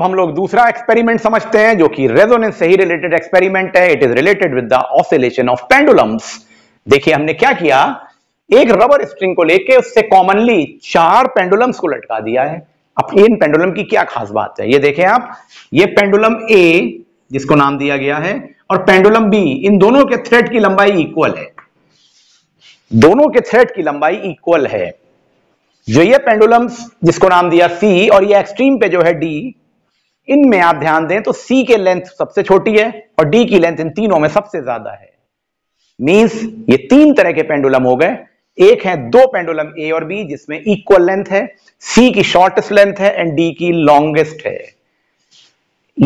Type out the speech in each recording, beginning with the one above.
अब हम लोग दूसरा एक्सपेरिमेंट समझते हैं जो कि रेजोनेंस से ही रिलेटेड एक्सपेरिमेंट है it is related with the oscillation of pendulums देखिए हमने क्या किया एक रबर स्ट्रिंग को लेके उससे कॉमनली चार पेंडुलम्स को लटका दिया है अब इन पेंडुलम की क्या खास बात है ये देखें आप ये पेंडुलम ए जिसको नाम दिया गया है और पेंडुलम बी इन दोनों के थ्रेड की लंबाई इक्वल है दोनों के थ्रेड की लंबाई इक्वल है जो ये पेंडुलम्स जिसको नाम दिया सी और ये एक्सट्रीम पे जो है डी इनमें आप ध्यान दें तो सी के लेंथ सबसे छोटी है और डी की लेंथ इन तीनों में सबसे ज्यादा है मींस ये तीन तरह के पेंडुलम हो गए एक है दो पेंडुलम ए और बी जिसमें इक्वल लेंथ है सी की शॉर्टेस्ट लेंथ है एंड डी की लॉन्गेस्ट है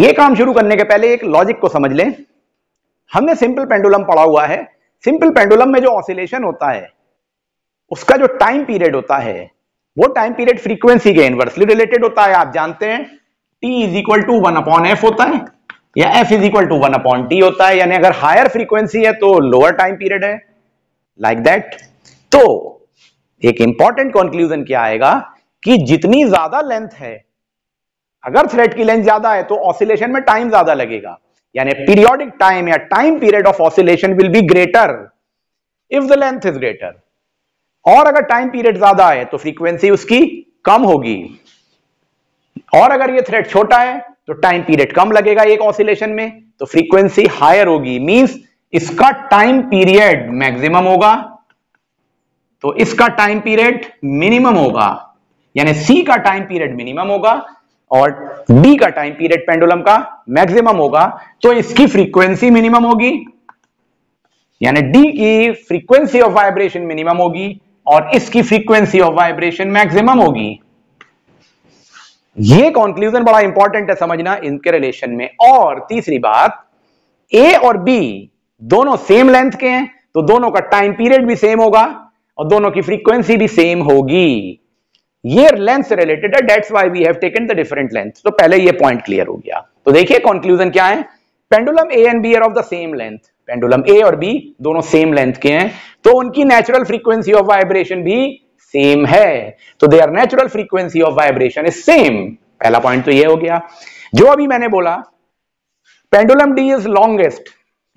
ये काम शुरू करने के पहले एक लॉजिक को समझ लें हमने सिंपल पेंडुलम पढ़ा हुआ है सिंपल पेंडुलम में जो ऑसिलेशन होता है उसका जो टाइम पीरियड होता है वो टाइम पीरियड फ्रीक्वेंसी के इन्वर्सली रिलेटेड होता है आप जानते हैं T is equal to one upon F होता है या F is equal to one upon T होता है यानी अगर हायर फ्रीक्वेंसी है तो लोअर टाइम पीरियड है लाइक like दैट तो एक इंपॉर्टेंट कंक्लूजन क्या आएगा कि जितनी ज्यादा लेंथ है अगर थ्रेड की लेंथ ज्यादा है तो ऑसिलेशन में टाइम ज्यादा लगेगा यानी पीरियोडिक टाइम या time period of oscillation will be greater if the length is greater और अगर टाइम पीरियड ज्यादा है तो फ्रीक्वेंसी उसकी कम होगी और अगर ये थ्रेड छोटा है तो टाइम पीरियड कम लगेगा एक ऑसिलेशन में तो फ्रीक्वेंसी हायर होगी मींस इसका टाइम पीरियड मैक्सिमम होगा तो इसका टाइम पीरियड मिनिमम होगा यानी सी का टाइम पीरियड मिनिमम होगा और डी का टाइम पीरियड पेंडुलम का मैक्सिमम होगा तो इसकी फ्रीक्वेंसी मिनिमम होगी यानी डी की फ्रीक्वेंसी ऑफ वाइब्रेशन मिनिमम होगी और इसकी फ्रीक्वेंसी ऑफ वाइब्रेशन मैक्सिमम होगी ये कॉन्क्लूजन बड़ा इंपॉर्टेंट है समझना इनके रिलेशन में और तीसरी बात ए और बी दोनों सेम लेंथ के हैं तो दोनों का टाइम पीरियड भी सेम होगा और दोनों की फ्रीक्वेंसी भी सेम होगी ये लेंथ से रिलेटेड है that's why we have taken the different length तो पहले ये पॉइंट क्लियर हो गया तो देखिए कॉन्क्लूजन क्या है pendulum A and B are of the same length pendulum A और बी दोनों सेम लेंथ के हैं तो उनकी नेचुरल फ्रीक्वेंसी ऑफ वाइब्रेशन भी सेम है तो their natural frequency of vibration is same पहला पॉइंट तो ये हो गया जो अभी मैंने बोला पेंडुलम डी इज लॉन्गेस्ट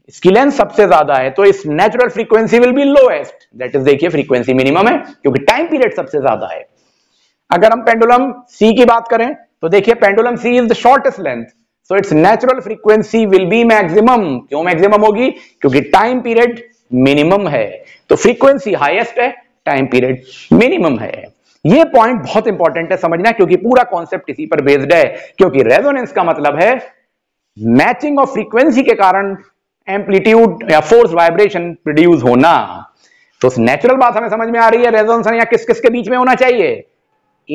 इसकी लेंथ सबसे ज्यादा है तो इस natural frequency will be lowest that is देखिए फ्रीक्वेंसी मिनिमम है क्योंकि टाइम पीरियड सबसे ज्यादा है अगर हम पेंडुलम सी की बात करें तो देखिए pendulum C is the shortest length so it's natural frequency will be maximum क्यों मैक्सिमम होगी क्योंकि टाइम पीरियड मिनिमम है तो फ्रीक्वेंसी हाइएस्ट है टाइम पीरियड मिनिमम है ये पॉइंट बहुत इंपॉर्टेंट है समझना क्योंकि पूरा कॉन्सेप्ट इसी पर बेस्ड है क्योंकि रेजोनेंस का मतलब है मैचिंग ऑफ फ्रीक्वेंसी के कारण एम्पलीट्यूड या फोर्स वाइब्रेशन प्रोड्यूस होना तो नेचुरल बात हमें समझ में आ रही है रेजोनेंस या किस किस के बीच में होना चाहिए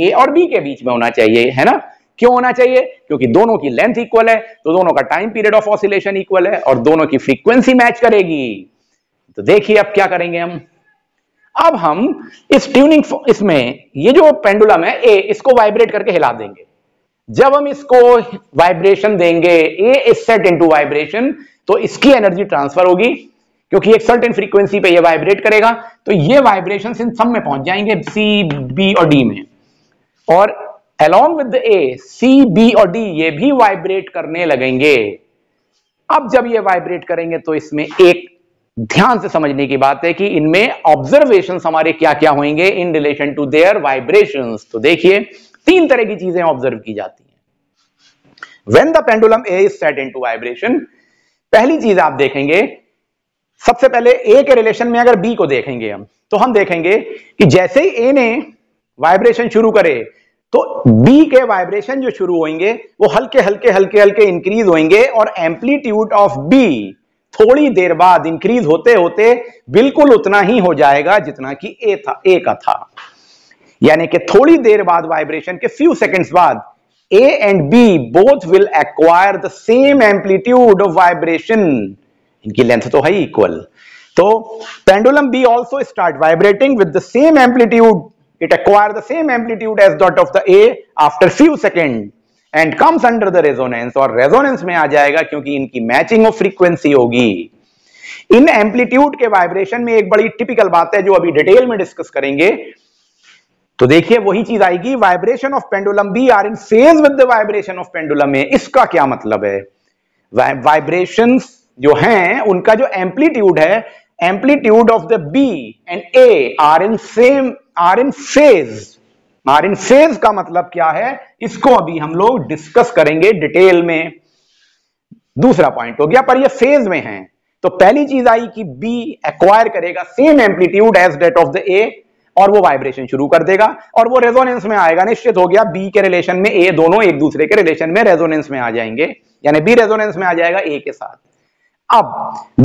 ए और बी के बीच में होना चाहिए है ना क्यों होना चाहिए क्योंकि दोनों की लेंथ इक्वल है तो दोनों का time period of oscillation equal है और दोनों की फ्रीक्वेंसी मैच करेगी तो देखिए अब क्या करेंगे हम अब हम इस ट्यूनिंग इसमें ये जो पेंडुलम है ए इसको वाइब्रेट करके हिला देंगे जब हम इसको वाइब्रेशन देंगे A is set into vibration तो इसकी एनर्जी ट्रांसफर होगी क्योंकि एक सर्टेन फ्रीक्वेंसी पे ये वाइब्रेट करेगा तो ये वाइब्रेशन इन सब में पहुंच जाएंगे सी बी और डी में और along with A C B और डी ये भी वाइब्रेट करने लगेंगे अब जब ये वाइब्रेट करेंगे तो इसमें एक ध्यान से समझने की बात है कि इनमें ऑब्जर्वेशन हमारे क्या क्या होंगे in relation to their vibration तो देखिए तीन तरह की चीजें ऑब्जर्व की जाती हैं when the pendulum A is set into vibration पहली चीज आप देखेंगे सबसे पहले ए के रिलेशन में अगर बी को देखेंगे हम तो हम देखेंगे कि जैसे ही ए ने वाइब्रेशन शुरू करे तो बी के वाइब्रेशन जो शुरू होंगे वो हल्के हल्के हल्के हल्के इंक्रीज होंगे और एम्पलीट्यूड ऑफ बी थोड़ी देर बाद इंक्रीज होते होते बिल्कुल उतना ही हो जाएगा जितना कि ए था ए का था यानी कि थोड़ी देर बाद वाइब्रेशन के फ्यू सेकंड्स बाद A and B both will acquire the same amplitude of vibration इनकी लेंथ तो है इक्वल तो pendulum B also start vibrating with the same amplitude it acquire the same amplitude as that of the A after few second and comes under the resonance और resonance में आ जाएगा क्योंकि इनकी मैचिंग ऑफ फ्रीक्वेंसी होगी in amplitude के vibration में एक बड़ी टिपिकल बात है जो अभी डिटेल में डिस्कस करेंगे तो देखिए वही चीज आएगी vibration of pendulum B are in phase with the vibration of pendulum A इसका क्या मतलब है वाइब्रेशन जो हैं उनका जो एम्पलीट्यूड है amplitude of the B and A are in same are in phase phase का मतलब क्या है इसको अभी हम लोग डिस्कस करेंगे डिटेल में दूसरा पॉइंट हो गया पर ये फेज में है तो पहली चीज आई कि बी एक्वायर करेगा same amplitude as that of the A और वो वाइब्रेशन शुरू कर देगा और वो रेजोनेंस में आएगा निश्चित हो गया बी के रिलेशन में ए दोनों एक दूसरे के रिलेशन में रेजोनेंस में आ जाएंगे यानी बी रेजोनेंस में आ जाएगा ए के साथ अब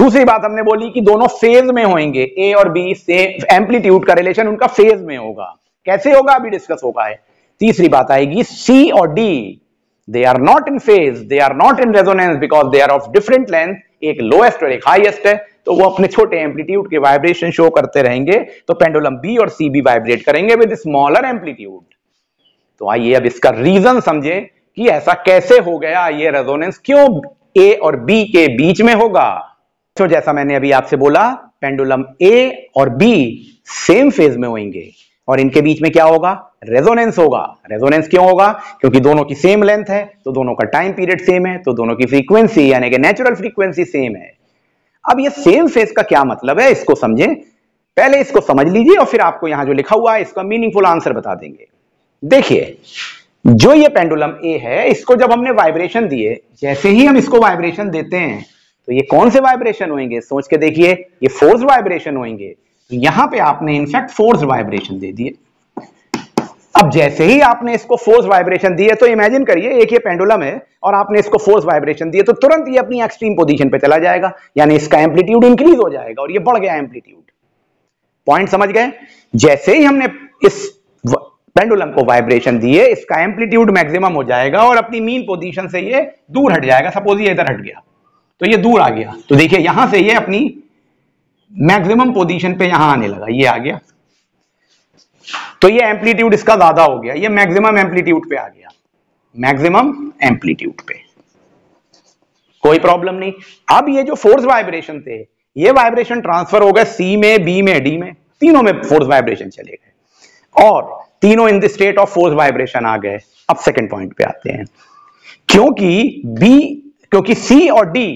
दूसरी बात हमने बोली कि दोनों फेज में होंगे ए और बी से एम्पलीट्यूड का रिलेशन उनका फेज में होगा कैसे होगा अभी डिस्कस होगा है तीसरी बात आएगी सी और D they are not in phase they are not in resonance because they are of different length एक लोएस्ट और एक हाइएस्ट है तो वो अपने छोटे एम्पलीट्यूड के वाइब्रेशन शो करते रहेंगे तो पेंडुलम बी और सी भी वाइब्रेट करेंगे विद स्मॉलर एम्पलीट्यूड तो आइए अब इसका रीजन समझे कि ऐसा कैसे हो गया ये रेजोनेंस क्यों ए और बी के बीच में होगा तो जैसा मैंने अभी आपसे बोला पेंडुलम ए और बी सेम फेज में होंगे और इनके बीच में क्या होगा रेजोनेंस होगा रेजोनेंस क्यों होगा क्योंकि दोनों की सेम लेंथ है तो दोनों का टाइम पीरियड सेम है तो दोनों की फ्रीक्वेंसी यानी कि नेचुरल फ्रीक्वेंसी सेम है अब ये सेम फेस का क्या मतलब है इसको समझें पहले इसको समझ लीजिए और फिर आपको यहां जो लिखा हुआ है इसका मीनिंगफुल आंसर बता देंगे देखिए जो ये पेंडुलम ए है इसको जब हमने वाइब्रेशन दिए जैसे ही हम इसको वाइब्रेशन देते हैं तो ये कौन से वाइब्रेशन होंगे सोच के देखिए ये फोर्स वाइब्रेशन होंगे तो यहां पे आपने इनफैक्ट फोर्स वाइब्रेशन दे दिए अब जैसे ही आपने इसको फोर्स वाइब्रेशन दिए तो इमेजिन करिए एक ये पेंडुलम है और आपने इसको फोर्स वाइब्रेशन दिए तो तुरंत ये अपनी एक्सट्रीम पोजीशन पे चला जाएगा यानी इसका एम्पलीट्यूड इंक्रीज हो जाएगा और ये बढ़ गया एम्पलीट्यूड पॉइंट समझ गए जैसे ही हमने इस पेंडुलम को वाइब्रेशन दिए इसका एम्पलीट्यूड मैक्सिमम हो जाएगा और अपनी मीन पोजीशन से ये दूर हट जाएगा सपोज ये इधर हट गया तो ये दूर आ गया तो देखिए यहां से ये अपनी मैक्सिमम पोजीशन पे यहां आने लगा ये आ गया तो ये एम्पलीट्यूड इसका ज्यादा हो गया ये मैक्सिमम एम्पलीट्यूड पे आ गया मैक्सिमम एम्पलीट्यूड पे कोई प्रॉब्लम नहीं अब ये जो फोर्स वाइब्रेशन थे ये वाइब्रेशन ट्रांसफर हो गए सी में बी में डी में तीनों में फोर्स वाइब्रेशन चले गए और तीनों in the state of force vibration आ गए अब सेकेंड पॉइंट पे आते हैं क्योंकि बी क्योंकि सी और डी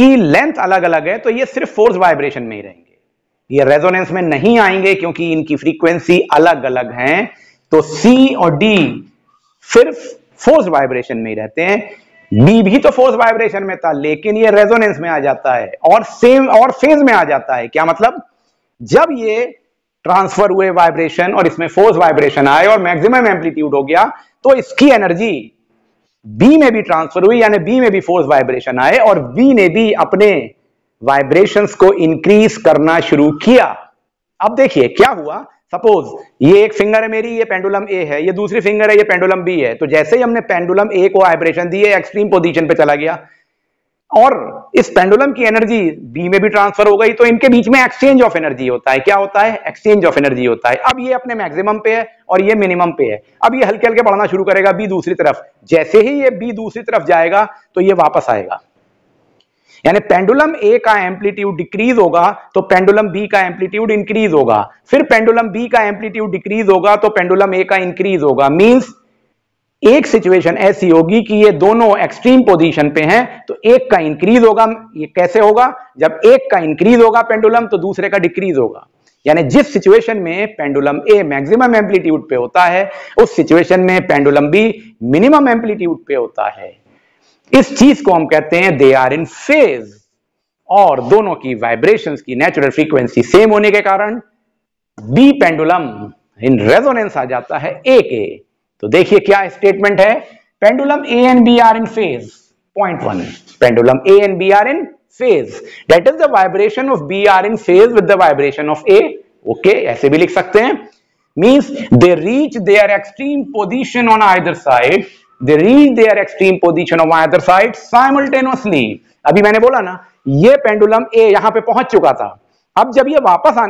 की लेंथ अलग अलग है तो ये सिर्फ फोर्स वाइब्रेशन में ही रहेंगे ये रेजोनेंस में नहीं आएंगे क्योंकि इनकी फ्रीक्वेंसी अलग अलग है तो सी और डी सिर्फ फोर्स वाइब्रेशन में ही रहते हैं बी भी तो फोर्स वाइब्रेशन में था लेकिन ये रेजोनेंस में आ जाता है और सेम और फेज में आ जाता है क्या मतलब जब ये ट्रांसफर हुए वाइब्रेशन और इसमें फोर्स वाइब्रेशन आए और मैक्सिमम एम्पलीट्यूड हो गया तो इसकी एनर्जी बी में भी ट्रांसफर हुई यानी बी में भी फोर्स वाइब्रेशन आए और बी ने भी अपने वाइब्रेशन को इंक्रीज करना शुरू किया अब देखिए क्या हुआ सपोज ये एक फिंगर है मेरी ये पेंडुलम ए है ये दूसरी फिंगर है ये पेंडुलम बी है तो जैसे ही हमने पेंडुलम ए को वाइब्रेशन दी है एक्सट्रीम पोजीशन पे चला गया और इस पेंडुलम की एनर्जी बी में भी ट्रांसफर हो गई तो इनके बीच में एक्सचेंज ऑफ एनर्जी होता है क्या होता है एक्सचेंज ऑफ एनर्जी होता है अब ये अपने मैक्सिमम पे है और ये मिनिमम पे है अब ये हल्के हल्के बढ़ना शुरू करेगा बी दूसरी तरफ जैसे ही ये बी दूसरी तरफ जाएगा तो ये वापस आएगा यानी पेंडुलम ए का एम्पलीट्यूड डिक्रीज होगा तो पेंडुलम बी का एम्पलीट्यूड इंक्रीज होगा फिर पेंडुलम बी का एम्पलीट्यूड डिक्रीज होगा तो पेंडुलम ए का इंक्रीज होगा मीन्स एक सिचुएशन ऐसी होगी कि ये दोनों एक्सट्रीम पोजीशन पे हैं तो एक का इंक्रीज होगा ये कैसे होगा जब एक का इंक्रीज होगा पेंडुलम तो दूसरे का डिक्रीज होगा यानी जिस सिचुएशन में पेंडुलम ए मैक्सिमम एम्पलीट्यूड पे होता है उस सिचुएशन में पेंडुलम बी मिनिमम एम्पलीट्यूड पे होता है इस चीज को हम कहते हैं दे आर इन फेज और दोनों की वाइब्रेशन की नेचुरल फ्रीक्वेंसी सेम होने के कारण बी पेंडुलम इन रेजोनेंस आ जाता है ए के तो देखिए क्या स्टेटमेंट है pendulum A and B are in phase point one pendulum A and B are in phase that is the vibration of B are in phase with the vibration of A okay ऐसे भी लिख सकते हैं means they reach their extreme position on either side they reach their extreme position on either side simultaneously अभी मैंने बोला ना ये पेंडुलम ए यहां पे पहुंच चुका था अब जब ये वापस आ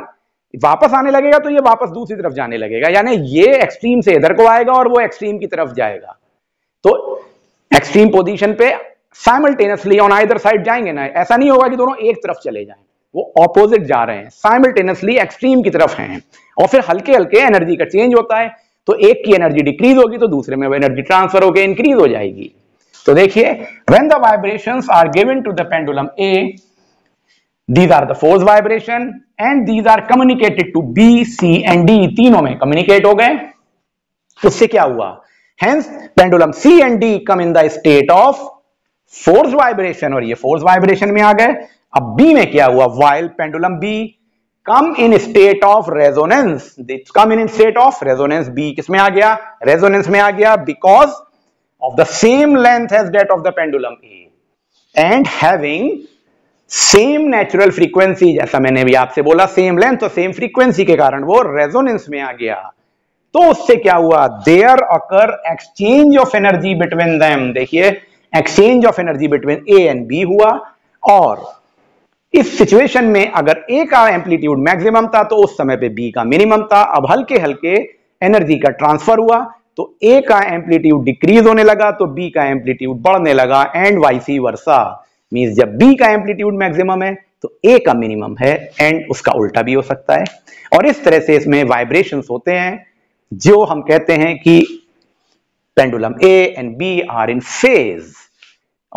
वापस आने लगेगा तो ये वापस दूसरी तरफ जाने लगेगा यानी ये एक्सट्रीम से इधर को आएगा और वो एक्सट्रीम की तरफ जाएगा तो एक्सट्रीम पोजीशन पे साइमल्टेनियसली ऑन आइदर साइड जाएंगे ना ऐसा नहीं होगा कि दोनों एक तरफ चले जाए वो ऑपोजिट जा रहे हैं साइमल्टेनियसली एक्सट्रीम की तरफ हैं और फिर हल्के हल्के एनर्जी का चेंज होता है तो एक की एनर्जी डिक्रीज होगी तो दूसरे में वो एनर्जी ट्रांसफर होकर इंक्रीज हो जाएगी तो देखिए when the vibration are given to the pendulum A these are the force vibration and these are communicated to B C and D तीनों में कम्युनिकेट हो गए उससे क्या हुआ hence pendulum C and D come in the state of force vibration और ये force vibration में आ गए अब बी में क्या हुआ while pendulum B come in state of resonance come in state of resonance B किसमें आ गया रेजोनेंस में आ गया because of the same length as that of the pendulum A and having same natural frequency जैसा मैंने भी आपसे बोला सेम लेंथ और सेम फ्रीक्वेंसी के कारण वो रेजोनेंस में आ गया तो उससे क्या हुआ there occur exchange of energy between them देखिए exchange of energy between A and B हुआ और इस सिचुएशन में अगर ए का एम्पलीट्यूड मैक्सिमम था तो उस समय पे बी का मिनिमम था अब हल्के हल्के एनर्जी का ट्रांसफर हुआ तो ए का एम्पलीट्यूड डिक्रीज होने लगा तो बी का एम्पलीट्यूड बढ़ने लगा एंड वाइसी वर्षा मीन जब बी का एम्पलीट्यूड मैक्सिमम है तो ए का मिनिमम है एंड उसका उल्टा भी हो सकता है और इस तरह से इसमें वाइब्रेशन होते हैं जो हम कहते हैं कि pendulum A and B are in phase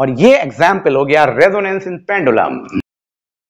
और ये एग्जाम्पल हो गया रेजोनेंस इन पेंडुलम